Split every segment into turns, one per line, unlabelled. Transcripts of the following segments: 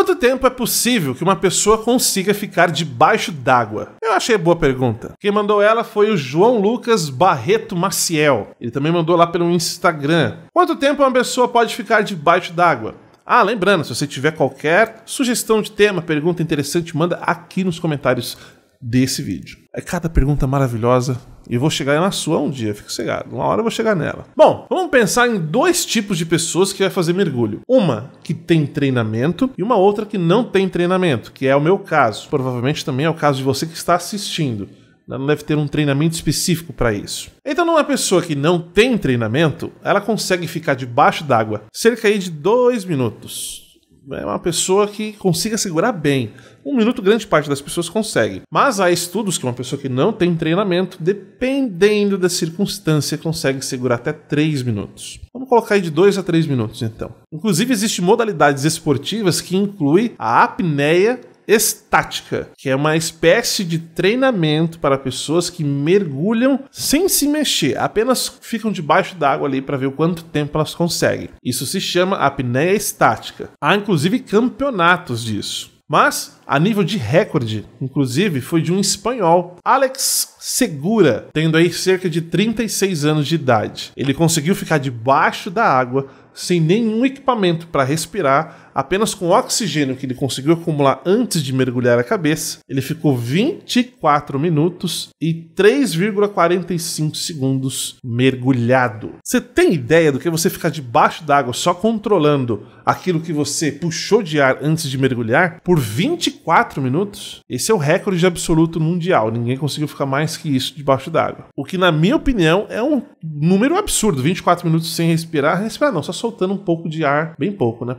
Quanto tempo é possível que uma pessoa consiga ficar debaixo d'água? Eu achei boa pergunta. Quem mandou ela foi o João Lucas Barreto Maciel. Ele também mandou lá pelo Instagram. Quanto tempo uma pessoa pode ficar debaixo d'água? Ah, lembrando, se você tiver qualquer sugestão de tema, pergunta interessante, manda aqui nos comentários desse vídeo. É cada pergunta maravilhosa e vou chegar na sua um dia, fico cegado. Uma hora eu vou chegar nela. Bom, vamos pensar em dois tipos de pessoas que vai fazer mergulho. Uma que tem treinamento e uma outra que não tem treinamento, que é o meu caso. Provavelmente também é o caso de você que está assistindo. Ela não deve ter um treinamento específico para isso. Então, numa pessoa que não tem treinamento, ela consegue ficar debaixo d'água cerca aí de dois minutos é uma pessoa que consiga segurar bem. Um minuto, grande parte das pessoas consegue. Mas há estudos que uma pessoa que não tem treinamento, dependendo da circunstância, consegue segurar até 3 minutos. Vamos colocar aí de 2 a 3 minutos, então. Inclusive, existem modalidades esportivas que incluem a apneia estática, que é uma espécie de treinamento para pessoas que mergulham sem se mexer, apenas ficam debaixo d'água ali para ver o quanto tempo elas conseguem. Isso se chama apneia estática. Há inclusive campeonatos disso. Mas a nível de recorde, inclusive, foi de um espanhol, Alex Segura, tendo aí cerca de 36 anos de idade. Ele conseguiu ficar debaixo da água sem nenhum equipamento para respirar, apenas com o oxigênio que ele conseguiu acumular antes de mergulhar a cabeça, ele ficou 24 minutos e 3,45 segundos mergulhado. Você tem ideia do que é você ficar debaixo d'água só controlando aquilo que você puxou de ar antes de mergulhar por 24 4 minutos, esse é o recorde absoluto mundial. Ninguém conseguiu ficar mais que isso debaixo d'água. O que, na minha opinião, é um número absurdo. 24 minutos sem respirar. Respirar não, só soltando um pouco de ar, bem pouco, né?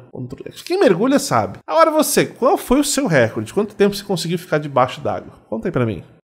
Quem mergulha sabe. Agora você, qual foi o seu recorde? Quanto tempo você conseguiu ficar debaixo d'água? Conta aí pra mim.